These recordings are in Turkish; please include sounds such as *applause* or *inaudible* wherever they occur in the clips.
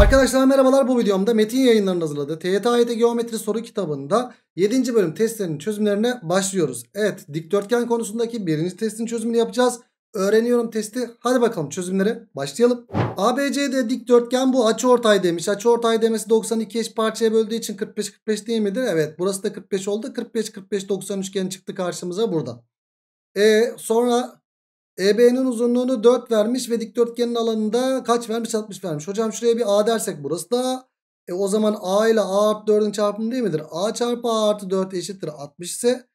Arkadaşlar merhabalar bu videomda Metin yayınlarının hazırladığı TYT AYT Geometri soru kitabında 7. bölüm testlerinin çözümlerine başlıyoruz. Evet dikdörtgen konusundaki birinci testin çözümünü yapacağız. Öğreniyorum testi. Hadi bakalım çözümlere başlayalım. ABCD dikdörtgen bu açı ortay demiş. Açı ortay demesi 92 eş parçaya böldüğü için 45 45 değil midir? Evet burası da 45 oldu. 45 45 90 üçgen çıktı karşımıza burada. E, sonra EB'nin uzunluğunu 4 vermiş ve dikdörtgenin alanında kaç vermiş 60 vermiş. Hocam şuraya bir A dersek burası da e o zaman A ile A artı 4'ün çarpımı değil midir? A çarpı A artı 4 eşittir 60 ise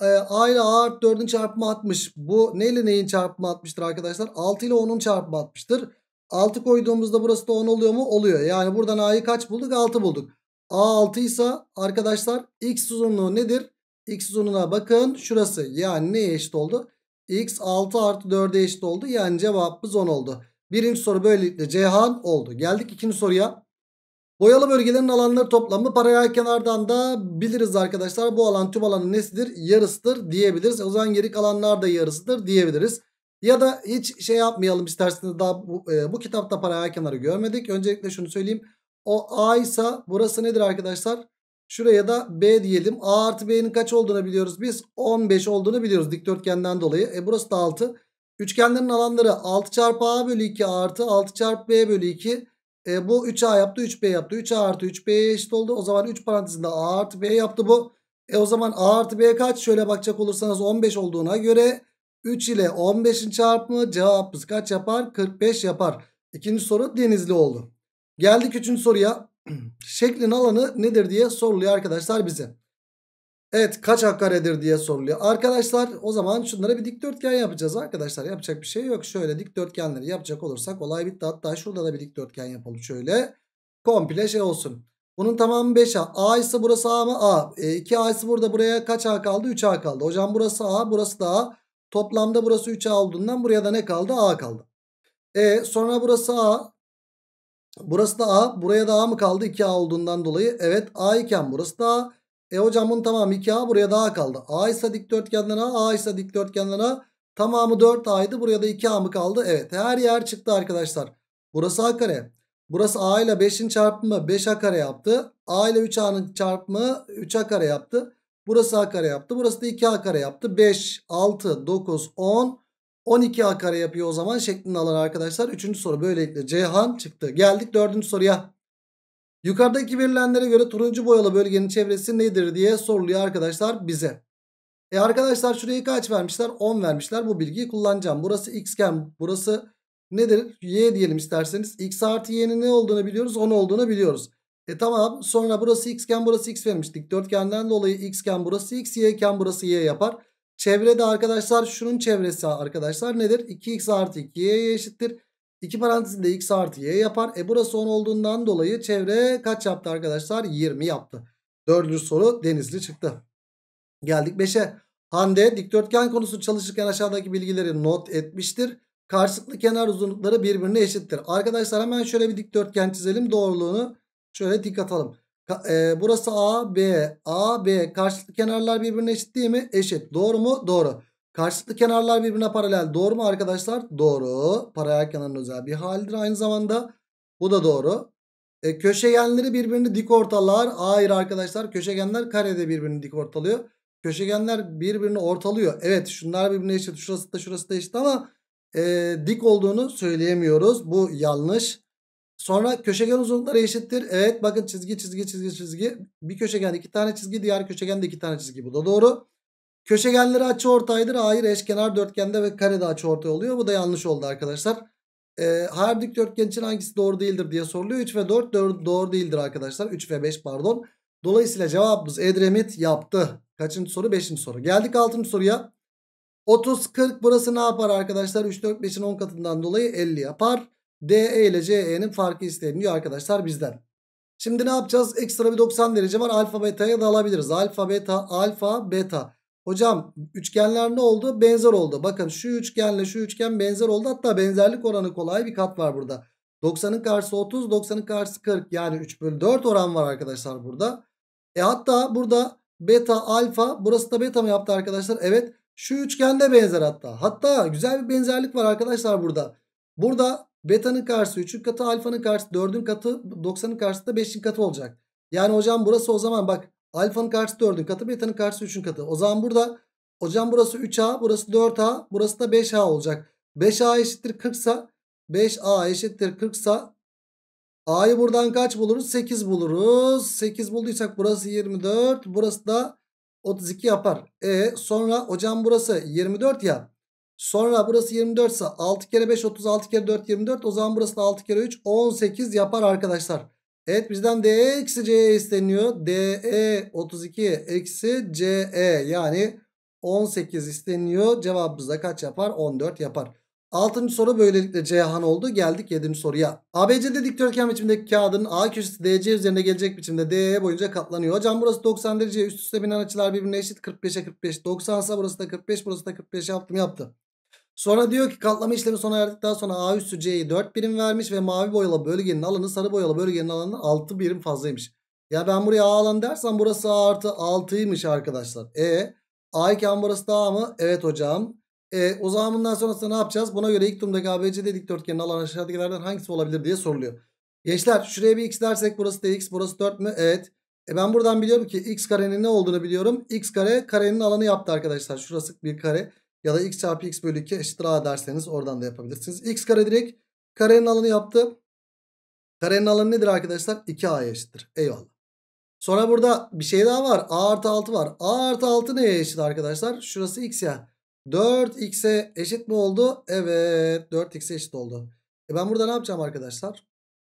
e, A ile A artı 4'ün çarpımı 60. Bu neyle neyin çarpımı 60'tır arkadaşlar? 6 ile 10'un çarpımı 60'tır. 6 koyduğumuzda burası da 10 oluyor mu? Oluyor. Yani buradan A'yı kaç bulduk? 6 bulduk. A 6 ise arkadaşlar X uzunluğu nedir? X uzunluğuna bakın. Şurası yani neye eşit oldu? X 6 artı 4'e eşit oldu. Yani cevabımız 10 oldu. Birinci soru böylelikle Cihan oldu. Geldik ikinci soruya. Boyalı bölgelerin alanları toplamı paralel kenardan da biliriz arkadaşlar. Bu alan tüm alanın nesidir? Yarısıdır diyebiliriz. O zaman geri kalanlar da yarısıdır diyebiliriz. Ya da hiç şey yapmayalım isterseniz daha bu, e, bu kitapta paralel kenarı görmedik. Öncelikle şunu söyleyeyim. O A ise burası nedir arkadaşlar? Şuraya da B diyelim. A artı B'nin kaç olduğunu biliyoruz biz. 15 olduğunu biliyoruz dikdörtgenden dolayı. E burası da 6. Üçgenlerin alanları 6 çarpı A bölü 2 artı 6 çarpı B bölü 2. E, bu 3A yaptı 3B yaptı. 3A artı 3B'ye eşit oldu. O zaman 3 parantezinde A artı B yaptı bu. E o zaman A artı B kaç? Şöyle bakacak olursanız 15 olduğuna göre 3 ile 15'in çarpımı cevabımız kaç yapar? 45 yapar. İkinci soru denizli oldu. Geldik üçüncü soruya. *clears throat* şeklin alanı nedir diye soruluyor arkadaşlar bize. Evet kaç karedir diye soruluyor. Arkadaşlar o zaman şunlara bir dikdörtgen yapacağız arkadaşlar. Yapacak bir şey yok. Şöyle dikdörtgenleri yapacak olursak olay bitti. Hatta şurada da bir dikdörtgen yapalım şöyle. Komple şey olsun. Bunun tamamı 5A. A ise burası A mı? A. E, 2A ise burada buraya kaç A kaldı? 3A kaldı. Hocam burası A burası da A. Toplamda burası 3A olduğundan buraya da ne kaldı? A kaldı. E, sonra burası A. Burası da A. Buraya da A mı kaldı? 2A olduğundan dolayı. Evet A iken burası da A. E hocam bunun tamamı 2A buraya da A kaldı. A ise dikdörtgenden A. A ise dikdörtgenden A. Tamamı 4A'ydı. Buraya da 2A mı kaldı? Evet her yer çıktı arkadaşlar. Burası A kare. Burası A ile 5'in çarpımı 5A kare yaptı. A ile 3A'nın çarpımı 3A kare yaptı. Burası A kare yaptı. Burası da 2A kare yaptı. 5, 6, 9, 10, 12A kare yapıyor o zaman şeklinde alan arkadaşlar. Üçüncü soru böylelikle Ceyhan çıktı. Geldik dördüncü soruya. Yukarıdaki verilenlere göre turuncu boyalı bölgenin çevresi nedir diye soruluyor arkadaşlar bize. E arkadaşlar şuraya kaç vermişler? 10 vermişler. Bu bilgiyi kullanacağım. Burası x'ken burası nedir? Y diyelim isterseniz. X artı y'nin ne olduğunu biliyoruz. 10 olduğunu biliyoruz. E tamam sonra burası x'ken burası x vermiş. Dikdörtgenden dolayı x'ken burası x, y'ken burası y yapar. Çevrede arkadaşlar şunun çevresi arkadaşlar nedir? 2x artı 2'ye eşittir. 2 parantezinde x artı y yapar. E burası 10 olduğundan dolayı çevre kaç yaptı arkadaşlar? 20 yaptı. Dördüncü soru denizli çıktı. Geldik 5'e. Hande dikdörtgen konusu çalışırken aşağıdaki bilgileri not etmiştir. Karşılıklı kenar uzunlukları birbirine eşittir. Arkadaşlar hemen şöyle bir dikdörtgen çizelim. Doğruluğunu şöyle dik atalım. E, burası A, B. A, B. Karşılıklı kenarlar birbirine eşit değil mi? Eşit. Doğru mu? Doğru. Karşılıklı kenarlar birbirine paralel. Doğru mu arkadaşlar? Doğru. Paralel kenarın özel bir halidir aynı zamanda. Bu da doğru. E, köşegenleri birbirini dik ortalar. Hayır arkadaşlar. Köşegenler karede birbirini dik ortalıyor. Köşegenler birbirini ortalıyor. Evet şunlar birbirine eşit. Şurası da şurası da eşit ama e, dik olduğunu söyleyemiyoruz. Bu yanlış. Sonra köşegen uzunlukları eşittir. Evet bakın çizgi çizgi çizgi çizgi. Bir köşegen iki tane çizgi diğer de iki tane çizgi. Bu da doğru. Köşegenleri açı ortaydır. Hayır eşkenar dörtgende ve karede açı ortay oluyor. Bu da yanlış oldu arkadaşlar. Ee, her dikdörtgen için hangisi doğru değildir diye soruluyor. 3 ve 4 doğru değildir arkadaşlar. 3 ve 5 pardon. Dolayısıyla cevabımız Edremit yaptı. Kaçıncı soru? Beşinci soru. Geldik altıncı soruya. 30, 40 burası ne yapar arkadaşlar? 3, 4, 5'in 10 katından dolayı 50 yapar. DE ile CE'nin farkı isteniliyor arkadaşlar bizden. Şimdi ne yapacağız? Ekstra bir 90 derece var. Alfa beta'ya da alabiliriz. Alfa beta, alfa beta. Hocam üçgenler ne oldu? Benzer oldu. Bakın şu üçgenle şu üçgen benzer oldu. Hatta benzerlik oranı kolay bir kat var burada. 90'ın karşısı 30, 90'ın karşısı 40. Yani 3 bölü 4 oran var arkadaşlar burada. E hatta burada beta, alfa. Burası da beta mı yaptı arkadaşlar? Evet. Şu üçgende benzer hatta. Hatta güzel bir benzerlik var arkadaşlar burada. Burada Beta'nın karşısı 3'ün katı, alfanın karşısı 4'ün katı, 90'ın karşısı da 5'in katı olacak. Yani hocam burası o zaman bak alfanın karşısı 4'ün katı, beta'nın karşısı 3'ün katı. O zaman burada hocam burası 3A, burası 4A, burası da 5A olacak. 5A eşittir 40 sa 5A eşittir 40 sa A'yı buradan kaç buluruz? 8 buluruz. 8 bulduysak burası 24, burası da 32 yapar. E sonra hocam burası 24 ya. Sonra burası 24 ise 6 kere 5 36 kere 4 24. O zaman burası da 6 kere 3 18 yapar arkadaşlar. Evet bizden DE eksi CE isteniyor. DE 32 eksi CE yani 18 isteniyor. Cevabımız da kaç yapar? 14 yapar. Altıncı soru böylelikle Cihan oldu. Geldik yedinci soruya. ABC'de dikdörtgen biçimdeki kağıdın A köşesi DC üzerinde gelecek biçimde DE boyunca katlanıyor. Hocam burası 90 derece üst üste binen açılar birbirine eşit. 45'e 45 90 ise burası da 45 burası da 45 yaptım yaptı. Sonra diyor ki katlama işlemi sona erdikten sonra A üstü C'yi 4 birim vermiş ve mavi boyalı bölgenin alanı sarı boyalı bölgenin alanından 6 birim fazlaymış. Ya ben buraya A alan dersem burası A artı 6'ymış arkadaşlar. E A iken burası da A mı? Evet hocam. E, o zaman bundan sonrasında ne yapacağız? Buna göre ilk durumdaki ABCD dikdörtgenin alanı aşağıdakilerden hangisi olabilir diye soruluyor. Gençler şuraya bir x dersek burası da x burası 4 mü? Evet. E ben buradan biliyorum ki x karenin ne olduğunu biliyorum. x kare karenin alanı yaptı arkadaşlar. Şurası bir kare. Ya da x çarpı x bölü 2 eşittir a derseniz oradan da yapabilirsiniz. x kare direkt karenin alanı yaptı. Karenin alanı nedir arkadaşlar? 2 a eşittir. Eyvallah. Sonra burada bir şey daha var. A artı 6 var. A artı 6 neye eşit arkadaşlar? Şurası x ya. 4x'e eşit mi oldu? Evet. 4x'e eşit oldu. E ben burada ne yapacağım arkadaşlar?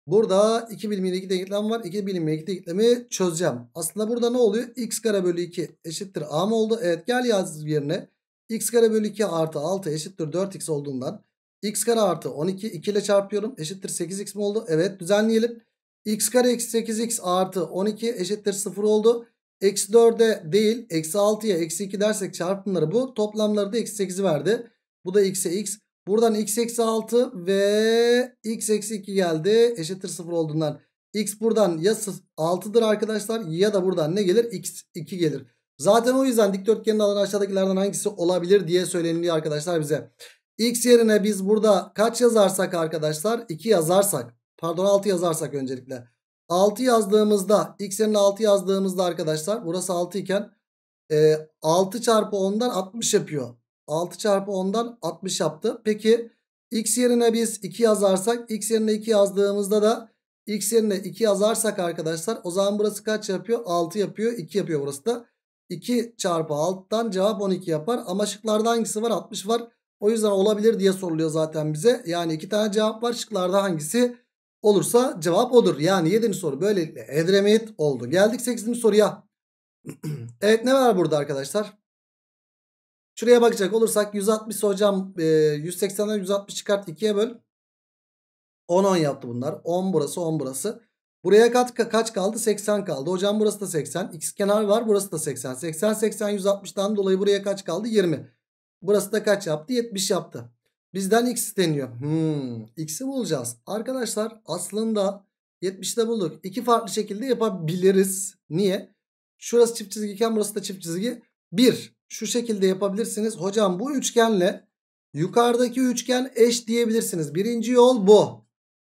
Burada 2 bilim 2 denklem var. 2 bilim 2 denklemi çözeceğim. Aslında burada ne oluyor? x kare bölü 2 eşittir a mı oldu? Evet gel yaz yerine x kare bölü 2 artı 6 eşittir 4x olduğundan x kare artı 12 2 ile çarpıyorum eşittir 8x mi oldu? Evet düzenleyelim. x kare eksi 8x artı 12 eşittir 0 oldu. Eksi 4'e değil eksi 6'ya eksi 2 dersek çarpımları bu. Toplamları da eksi 8'i verdi. Bu da x'e x. Buradan x eksi 6 ve x eksi 2 geldi. Eşittir 0 olduğundan x buradan ya 6'dır arkadaşlar ya da buradan ne gelir? x 2 gelir. Zaten o yüzden dikdörtgenin alanı aşağıdakilerden hangisi olabilir diye söyleniliyor arkadaşlar bize. X yerine biz burada kaç yazarsak arkadaşlar 2 yazarsak pardon 6 yazarsak öncelikle. 6 yazdığımızda x yerine 6 yazdığımızda arkadaşlar burası 6 iken e, 6 çarpı 10'dan 60 yapıyor. 6 çarpı 10'dan 60 yaptı. Peki x yerine biz 2 yazarsak x yerine 2 yazdığımızda da x yerine 2 yazarsak arkadaşlar o zaman burası kaç yapıyor? 6 yapıyor 2 yapıyor burası da. 2 çarpı alttan cevap 12 yapar. Ama şıklarda hangisi var? 60 var. O yüzden olabilir diye soruluyor zaten bize. Yani iki tane cevap var. Şıklarda hangisi olursa cevap odur. Yani 7. soru böylelikle Edremit oldu. Geldik 8. soruya. *clears throat* evet ne var burada arkadaşlar? Şuraya bakacak olursak 160 hocam 180'den e, 160 çıkart 2'ye böl. 10 10 yaptı bunlar. 10 burası 10 burası. Buraya kaç, kaç kaldı? 80 kaldı. Hocam burası da 80. X kenar var burası da 80. 80, 80, 160'tan dolayı buraya kaç kaldı? 20. Burası da kaç yaptı? 70 yaptı. Bizden x isteniyor. Hmm, x'i bulacağız. Arkadaşlar aslında 70'de bulduk. İki farklı şekilde yapabiliriz. Niye? Şurası çift çizgiyken burası da çift çizgi. Bir, şu şekilde yapabilirsiniz. Hocam bu üçgenle yukarıdaki üçgen eş diyebilirsiniz. Birinci yol bu.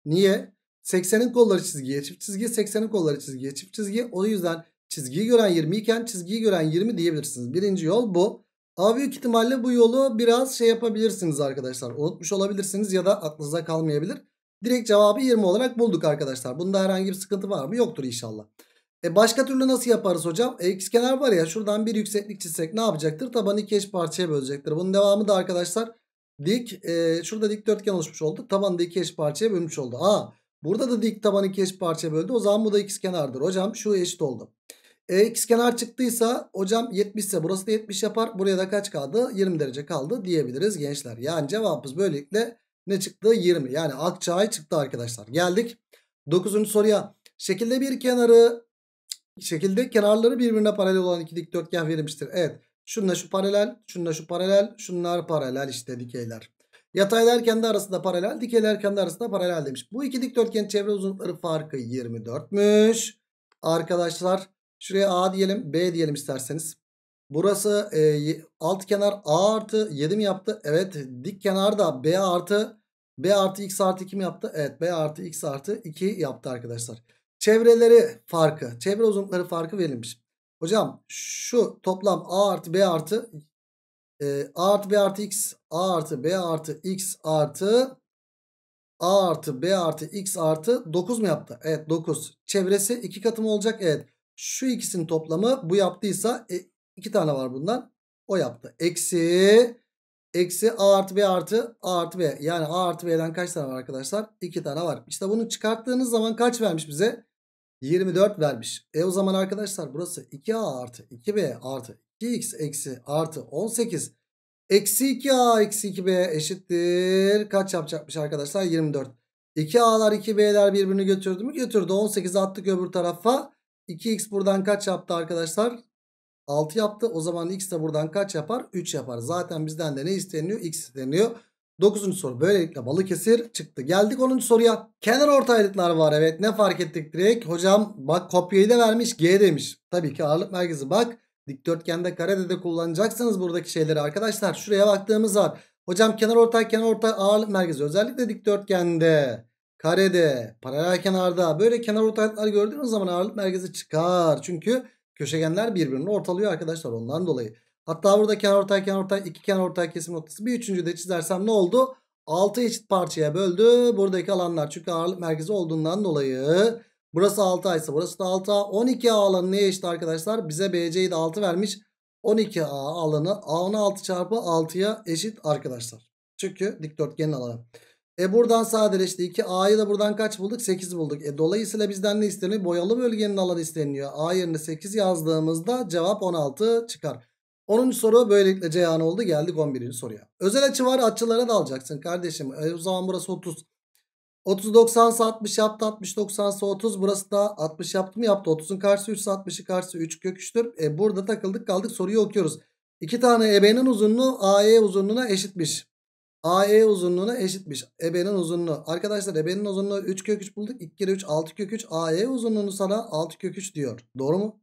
Niye? 80'in kolları çizgiye çift çizgi 80'in kolları çizgiye çift çizgi. O yüzden çizgiyi gören 20 iken çizgiyi gören 20 diyebilirsiniz. Birinci yol bu. Ama büyük ihtimalle bu yolu biraz şey yapabilirsiniz arkadaşlar. Unutmuş olabilirsiniz ya da aklınıza kalmayabilir. Direkt cevabı 20 olarak bulduk arkadaşlar. Bunda herhangi bir sıkıntı var mı? Yoktur inşallah. E başka türlü nasıl yaparız hocam? E kenar var ya şuradan bir yükseklik çizsek ne yapacaktır? Tabanı iki eş parçaya bölecektir. Bunun devamı da arkadaşlar dik. E, şurada dikdörtgen oluşmuş oldu. Tabanı da iki eş parçaya bölmüş oldu. Aa Burada da dik taban iki eş parça böldü. O zaman bu da x kenardır. Hocam şu eşit oldu. E, x kenar çıktıysa hocam 70 ise burası da 70 yapar. Buraya da kaç kaldı? 20 derece kaldı diyebiliriz gençler. Yani cevabımız böylelikle ne çıktı? 20. Yani akçay çıktı arkadaşlar. Geldik 9. soruya. Şekilde bir kenarı şekilde kenarları birbirine paralel olan iki dikdörtgen verilmiştir. Evet. Şununla şu paralel, şununla şu paralel, şunlar paralel işte dikeyler. Yataylar kendi arasında paralel, dikey kendi arasında paralel demiş. Bu iki dikdörtgen çevre uzunlukları farkı 24'müş. Arkadaşlar şuraya A diyelim, B diyelim isterseniz. Burası e, alt kenar A artı 7 mi yaptı? Evet. Dik kenar da B artı B artı X artı 2 mi yaptı? Evet. B artı X artı 2 yaptı arkadaşlar. Çevreleri farkı. Çevre uzunlukları farkı verilmiş. Hocam şu toplam A artı B artı e, a artı b artı x a artı b artı x artı a artı b artı x artı 9 mu yaptı? Evet 9. Çevresi 2 katı mı olacak? Evet. Şu ikisinin toplamı bu yaptıysa 2 e, tane var bundan. O yaptı. Eksi eksi a artı b artı a artı b. Yani a artı b'den kaç tane var arkadaşlar? 2 tane var. İşte bunu çıkarttığınız zaman kaç vermiş bize? 24 vermiş. E o zaman arkadaşlar burası 2a artı 2b artı 2x eksi artı 18 eksi 2a eksi 2b eşittir. Kaç yapacakmış arkadaşlar? 24. 2a'lar 2b'ler birbirini götürdü mü? Götürdü. 18 attık öbür tarafa. 2x buradan kaç yaptı arkadaşlar? 6 yaptı. O zaman x de buradan kaç yapar? 3 yapar. Zaten bizden de ne isteniyor? x isteniyor. 9. soru. Böylelikle Balıkesir çıktı. Geldik 10. soruya. Kenar ortaylıklar var. Evet ne fark ettik direkt? Hocam bak kopyayı da vermiş. G demiş. Tabii ki ağırlık merkezi bak. Dikdörtgende karede de kullanacaksınız buradaki şeyleri arkadaşlar. Şuraya baktığımız var. Hocam kenar ortay kenar ortay ağırlık merkezi özellikle dikdörtgende karede paralel kenarda böyle kenar ortaylıklar gördüğünüz zaman ağırlık merkezi çıkar. Çünkü köşegenler birbirini ortalıyor arkadaşlar ondan dolayı. Hatta burada kenar ortay kenar ortay iki kenar ortay kesim noktası bir üçüncü de çizersem ne oldu? Altı eşit parçaya böldü buradaki alanlar çünkü ağırlık merkezi olduğundan dolayı Burası 6A ise burası da 6A. 12A alanı neye eşit arkadaşlar? Bize BC'yi de 6 vermiş. 12A alanı A'nın 6 çarpı 6'ya eşit arkadaşlar. Çünkü dikdörtgenin alanı. E buradan sadeleşti. 2A'yı da buradan kaç bulduk? 8 bulduk. E dolayısıyla bizden ne isteniyor? Boyalı bölgenin alanı isteniyor. A yerine 8 yazdığımızda cevap 16 çıkar. 10. soru böylelikle Ceyhan oldu. Geldik 11. soruya. Özel açı var açılara da alacaksın kardeşim. E, o zaman burası 30. 30 90'sa 60 yaptı. 60 90'sa 30. Burası da 60 yaptı mı yaptı. 30'un karşısı 3 60'ın karşısı 3 kök 3'tür. E, burada takıldık kaldık soruyu okuyoruz. İki tane ebenin uzunluğu AE uzunluğuna eşitmiş. AE uzunluğuna eşitmiş. Ebenin uzunluğu. Arkadaşlar ebenin uzunluğu 3 kök 3 bulduk. 2 kere 3 6 kök 3. AE uzunluğunu sana 6 kök 3 diyor. Doğru mu?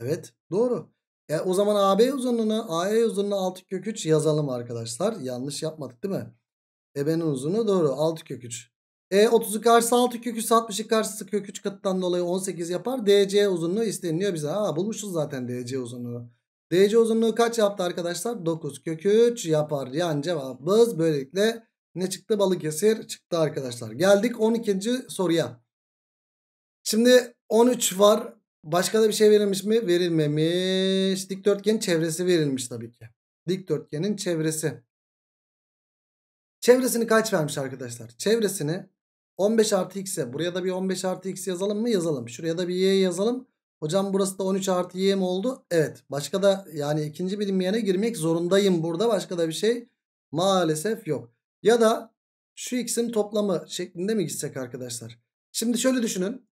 Evet doğru. E, o zaman AB uzunluğuna AE uzunluğuna 6 kök 3 yazalım arkadaşlar. Yanlış yapmadık değil mi? Ebenin uzunluğu doğru 6 kök 3. E 32 karşısı 6 kök 3 60 karşısı kök 3 katından dolayı 18 yapar. DC uzunluğu isteniliyor bize. Ha bulmuşuz zaten DC uzunluğu. DC uzunluğu kaç yaptı arkadaşlar? 9 kök 3 yapar. Yani cevabımız böylelikle ne çıktı? Balıkesir çıktı arkadaşlar. Geldik 12. soruya. Şimdi 13 var. Başka da bir şey verilmiş mi? Verilmemiş. Dikdörtgen çevresi verilmiş tabii ki. Dikdörtgenin çevresi. Çevresini kaç vermiş arkadaşlar? Çevresini 15 artı x'e buraya da bir 15 artı x yazalım mı? Yazalım. Şuraya da bir y yazalım. Hocam burası da 13 artı y mi oldu? Evet. Başka da yani ikinci bilinmeyene girmek zorundayım burada. Başka da bir şey maalesef yok. Ya da şu x'in toplamı şeklinde mi gitsek arkadaşlar? Şimdi şöyle düşünün.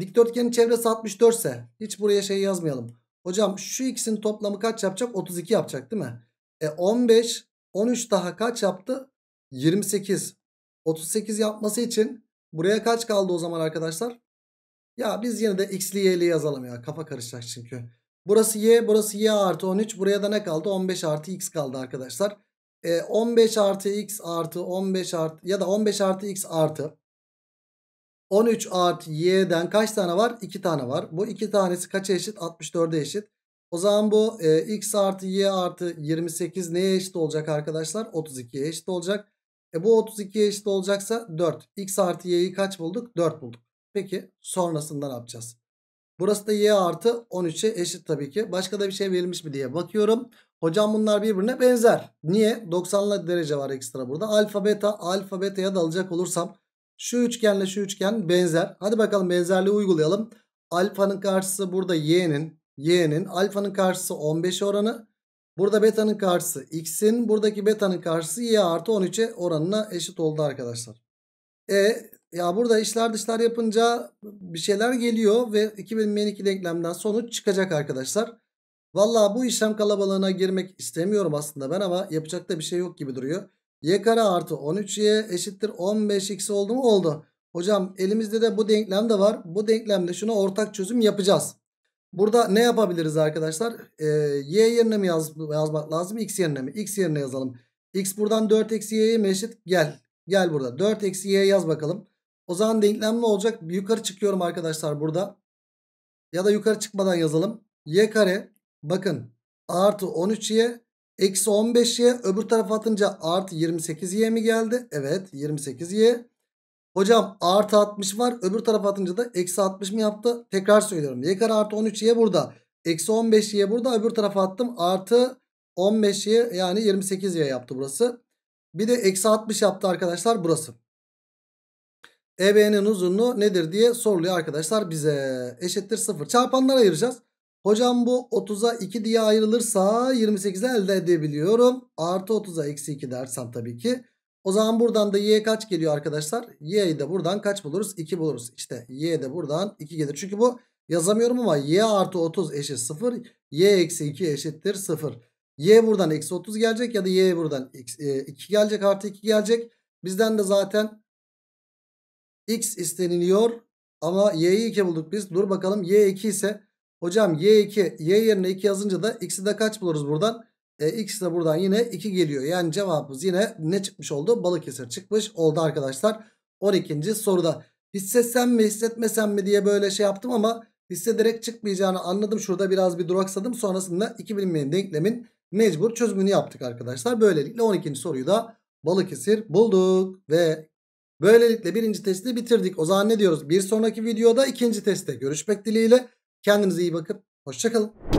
Dikdörtgenin çevresi 64 ise hiç buraya şey yazmayalım. Hocam şu x'in toplamı kaç yapacak? 32 yapacak değil mi? E 15 13 daha kaç yaptı? 28. 38 yapması için buraya kaç kaldı o zaman arkadaşlar? Ya biz yine de x'li y'li yazalım ya. Kafa karışacak çünkü. Burası y, burası y artı 13. Buraya da ne kaldı? 15 artı x kaldı arkadaşlar. E, 15 artı x artı 15 artı ya da 15 artı x artı 13 artı y'den kaç tane var? 2 tane var. Bu 2 tanesi kaça eşit? 64'e eşit. O zaman bu e, x artı y artı 28 neye eşit olacak arkadaşlar? 32'ye eşit olacak. E bu 32'ye eşit olacaksa 4. X artı y'yi kaç bulduk? 4 bulduk. Peki sonrasında ne yapacağız? Burası da y artı 13'e eşit tabii ki. Başka da bir şey verilmiş mi diye bakıyorum. Hocam bunlar birbirine benzer. Niye? 90'lı derece var ekstra burada. Alfa beta alfa beta'ya alacak olursam şu üçgenle şu üçgen benzer. Hadi bakalım benzerliği uygulayalım. Alfanın karşısı burada y'nin. Y'nin alfanın karşısı 15 oranı. Burada beta'nın karşısı x'in buradaki beta'nın karşısı y artı 13'e oranına eşit oldu arkadaşlar. E ya burada işler dışlar yapınca bir şeyler geliyor ve 2002 denklemden sonuç çıkacak arkadaşlar. Valla bu işlem kalabalığına girmek istemiyorum aslında ben ama yapacak da bir şey yok gibi duruyor. Y kare artı 13y eşittir 15x oldu mu? Oldu. Hocam elimizde de bu denklem de var. Bu denklemde şuna ortak çözüm yapacağız. Burada ne yapabiliriz arkadaşlar? Ee, y yerine mi yaz, yazmak lazım? X yerine mi? X yerine yazalım. X buradan 4 eksi y'ye mi eşit? Gel. Gel burada. 4 eksi y yaz bakalım. O zaman denklem ne olacak? Yukarı çıkıyorum arkadaşlar burada. Ya da yukarı çıkmadan yazalım. Y kare bakın artı 13y eksi 15y öbür tarafa atınca artı 28y mi geldi? Evet 28y. Hocam artı 60 var. Öbür tarafa atınca da eksi 60 mı yaptı? Tekrar söylüyorum. Y kare artı 13y burada. Eksi 15y burada. Öbür tarafa attım. Artı 15y yani 28y yaptı burası. Bir de eksi 60 yaptı arkadaşlar burası. EBN'in uzunluğu nedir diye soruluyor arkadaşlar bize. Eşittir 0. Çarpanlara ayıracağız. Hocam bu 30'a 2 diye ayrılırsa 28'i elde edebiliyorum. Artı 30'a eksi 2 dersem tabii ki o zaman buradan da y kaç geliyor arkadaşlar? Y'yi de buradan kaç buluruz? 2 buluruz. İşte y de buradan 2 gelir. Çünkü bu yazamıyorum ama y artı 30 eşit 0. y eksi 2 eşittir 0. y buradan eksi 30 gelecek ya da y buradan 2 e, gelecek artı 2 gelecek. Bizden de zaten x isteniliyor ama y'yi 2 bulduk biz. Dur bakalım y 2 ise hocam y2 y yerine 2 yazınca da x'i de kaç buluruz buradan? E, x de buradan yine 2 geliyor. Yani cevabımız yine ne çıkmış oldu? Balıkesir çıkmış oldu arkadaşlar. 12. soruda hissetsem mi hissetmesem mi diye böyle şey yaptım ama hissederek çıkmayacağını anladım. Şurada biraz bir duraksadım. Sonrasında 2 bilinmeyen denklemin mecbur çözümünü yaptık arkadaşlar. Böylelikle 12. soruyu da Balıkesir bulduk ve böylelikle birinci testi bitirdik. O zaman ne diyoruz? Bir sonraki videoda ikinci testte görüşmek dileğiyle. Kendinize iyi bakın. Hoşçakalın.